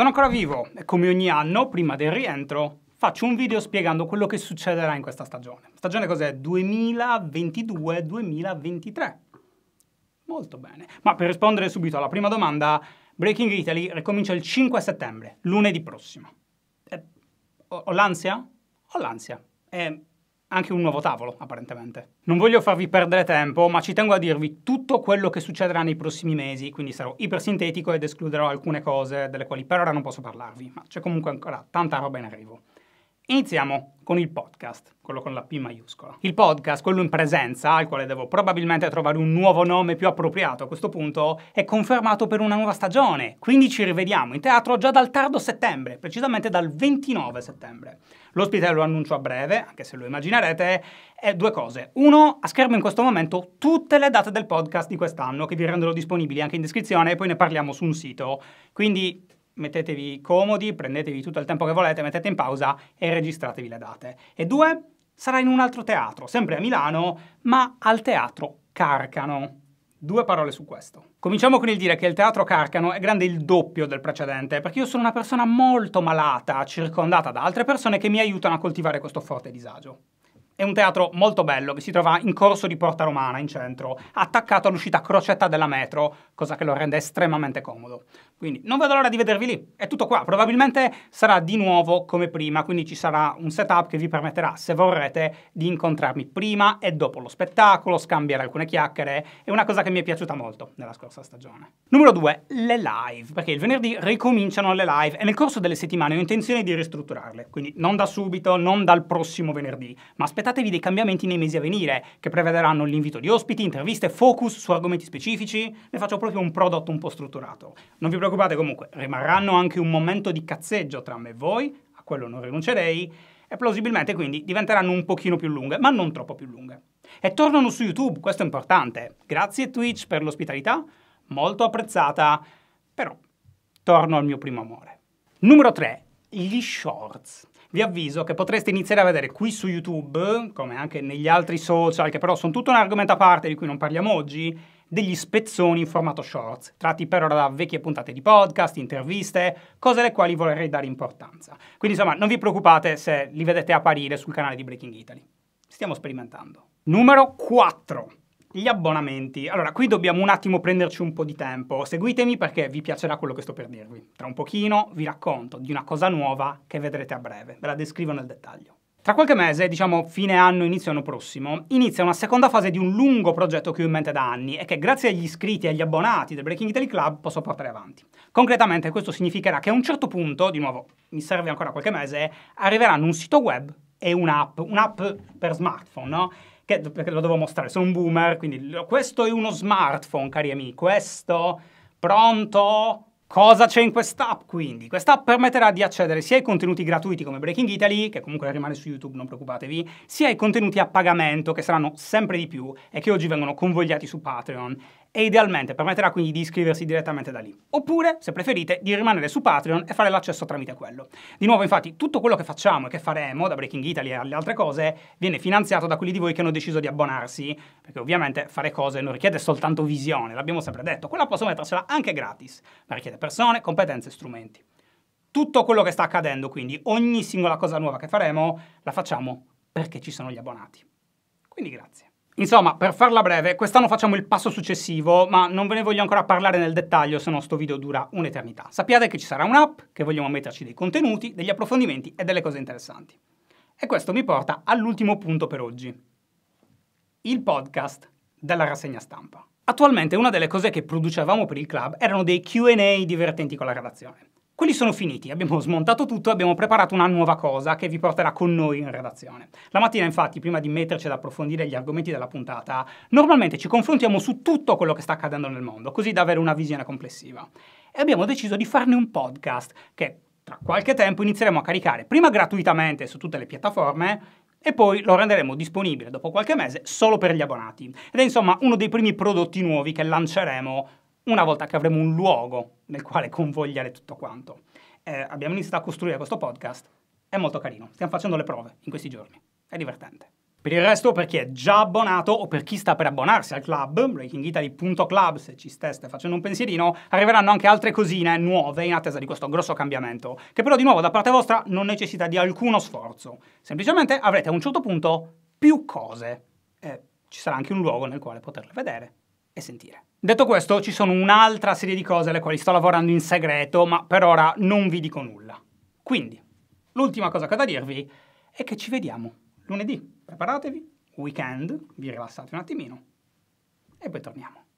Sono ancora vivo e come ogni anno, prima del rientro, faccio un video spiegando quello che succederà in questa stagione. Stagione cos'è? 2022-2023. Molto bene. Ma per rispondere subito alla prima domanda, Breaking Italy ricomincia il 5 settembre, lunedì prossimo. Eh, ho, ho l'ansia? Ho l'ansia. Eh, anche un nuovo tavolo, apparentemente. Non voglio farvi perdere tempo, ma ci tengo a dirvi tutto quello che succederà nei prossimi mesi, quindi sarò ipersintetico ed escluderò alcune cose delle quali per ora non posso parlarvi, ma c'è comunque ancora tanta roba in arrivo. Iniziamo con il podcast, quello con la P maiuscola. Il podcast, quello in presenza, al quale devo probabilmente trovare un nuovo nome più appropriato a questo punto, è confermato per una nuova stagione, quindi ci rivediamo in teatro già dal tardo settembre, precisamente dal 29 settembre. L'ospite lo annuncio a breve, anche se lo immaginerete, è due cose. Uno, a schermo in questo momento tutte le date del podcast di quest'anno, che vi renderò disponibili anche in descrizione e poi ne parliamo su un sito. Quindi mettetevi comodi, prendetevi tutto il tempo che volete, mettete in pausa e registratevi le date. E due, sarà in un altro teatro, sempre a Milano, ma al teatro Carcano. Due parole su questo. Cominciamo con il dire che il teatro Carcano è grande il doppio del precedente, perché io sono una persona molto malata, circondata da altre persone che mi aiutano a coltivare questo forte disagio. È un teatro molto bello che si trova in corso di Porta Romana, in centro, attaccato all'uscita crocetta della metro, cosa che lo rende estremamente comodo. Quindi non vedo l'ora di vedervi lì. È tutto qua. Probabilmente sarà di nuovo come prima, quindi ci sarà un setup che vi permetterà, se vorrete, di incontrarmi prima e dopo lo spettacolo, scambiare alcune chiacchiere. È una cosa che mi è piaciuta molto nella scorsa stagione. Numero 2, le live, perché il venerdì ricominciano le live e nel corso delle settimane ho intenzione di ristrutturarle. Quindi non da subito, non dal prossimo venerdì, ma aspettate aspettatevi dei cambiamenti nei mesi a venire, che prevederanno l'invito di ospiti, interviste, focus su argomenti specifici, ne faccio proprio un prodotto un po' strutturato. Non vi preoccupate comunque, rimarranno anche un momento di cazzeggio tra me e voi, a quello non rinuncerei, e plausibilmente quindi diventeranno un pochino più lunghe, ma non troppo più lunghe. E tornano su YouTube, questo è importante. Grazie Twitch per l'ospitalità, molto apprezzata, però torno al mio primo amore. Numero 3. Gli shorts vi avviso che potreste iniziare a vedere qui su YouTube, come anche negli altri social, che però sono tutto un argomento a parte di cui non parliamo oggi, degli spezzoni in formato shorts, tratti per ora da vecchie puntate di podcast, interviste, cose alle quali vorrei dare importanza. Quindi insomma, non vi preoccupate se li vedete apparire sul canale di Breaking Italy. Stiamo sperimentando. Numero 4 gli abbonamenti. Allora, qui dobbiamo un attimo prenderci un po' di tempo. Seguitemi perché vi piacerà quello che sto per dirvi. Tra un pochino vi racconto di una cosa nuova che vedrete a breve. Ve la descrivo nel dettaglio. Tra qualche mese, diciamo fine anno, inizio anno prossimo, inizia una seconda fase di un lungo progetto che ho in mente da anni e che grazie agli iscritti e agli abbonati del Breaking Italy Club posso portare avanti. Concretamente questo significherà che a un certo punto, di nuovo mi serve ancora qualche mese, arriveranno un sito web e un'app, un'app per smartphone, no? che, perché lo devo mostrare, sono un boomer, quindi questo è uno smartphone, cari amici, questo, pronto? Cosa c'è in quest'app quindi? Quest'app permetterà di accedere sia ai contenuti gratuiti come Breaking Italy, che comunque rimane su YouTube, non preoccupatevi, sia ai contenuti a pagamento, che saranno sempre di più e che oggi vengono convogliati su Patreon e idealmente permetterà quindi di iscriversi direttamente da lì. Oppure, se preferite, di rimanere su Patreon e fare l'accesso tramite quello. Di nuovo, infatti, tutto quello che facciamo e che faremo, da Breaking Italy e alle altre cose, viene finanziato da quelli di voi che hanno deciso di abbonarsi, perché ovviamente fare cose non richiede soltanto visione, l'abbiamo sempre detto, quella posso mettersela anche gratis, ma richiede persone, competenze e strumenti. Tutto quello che sta accadendo, quindi ogni singola cosa nuova che faremo, la facciamo perché ci sono gli abbonati. Quindi grazie. Insomma, per farla breve, quest'anno facciamo il passo successivo, ma non ve ne voglio ancora parlare nel dettaglio, se no sto video dura un'eternità. Sappiate che ci sarà un'app, che vogliamo metterci dei contenuti, degli approfondimenti e delle cose interessanti. E questo mi porta all'ultimo punto per oggi. Il podcast della rassegna stampa. Attualmente una delle cose che producevamo per il club erano dei QA divertenti con la redazione. Quelli sono finiti, abbiamo smontato tutto e abbiamo preparato una nuova cosa che vi porterà con noi in redazione. La mattina infatti, prima di metterci ad approfondire gli argomenti della puntata, normalmente ci confrontiamo su tutto quello che sta accadendo nel mondo, così da avere una visione complessiva. E abbiamo deciso di farne un podcast che tra qualche tempo inizieremo a caricare, prima gratuitamente su tutte le piattaforme, e poi lo renderemo disponibile dopo qualche mese solo per gli abbonati. Ed è insomma uno dei primi prodotti nuovi che lanceremo una volta che avremo un luogo nel quale convogliare tutto quanto. Eh, abbiamo iniziato a costruire questo podcast, è molto carino, stiamo facendo le prove in questi giorni, è divertente. Per il resto, per chi è già abbonato o per chi sta per abbonarsi al club, breakingitaly.club, se ci steste facendo un pensierino, arriveranno anche altre cosine nuove in attesa di questo grosso cambiamento, che però di nuovo da parte vostra non necessita di alcuno sforzo. Semplicemente avrete a un certo punto più cose. Eh, ci sarà anche un luogo nel quale poterle vedere e sentire. Detto questo, ci sono un'altra serie di cose alle quali sto lavorando in segreto, ma per ora non vi dico nulla. Quindi, l'ultima cosa che ho da dirvi è che ci vediamo lunedì. Preparatevi, weekend, vi rilassate un attimino e poi torniamo.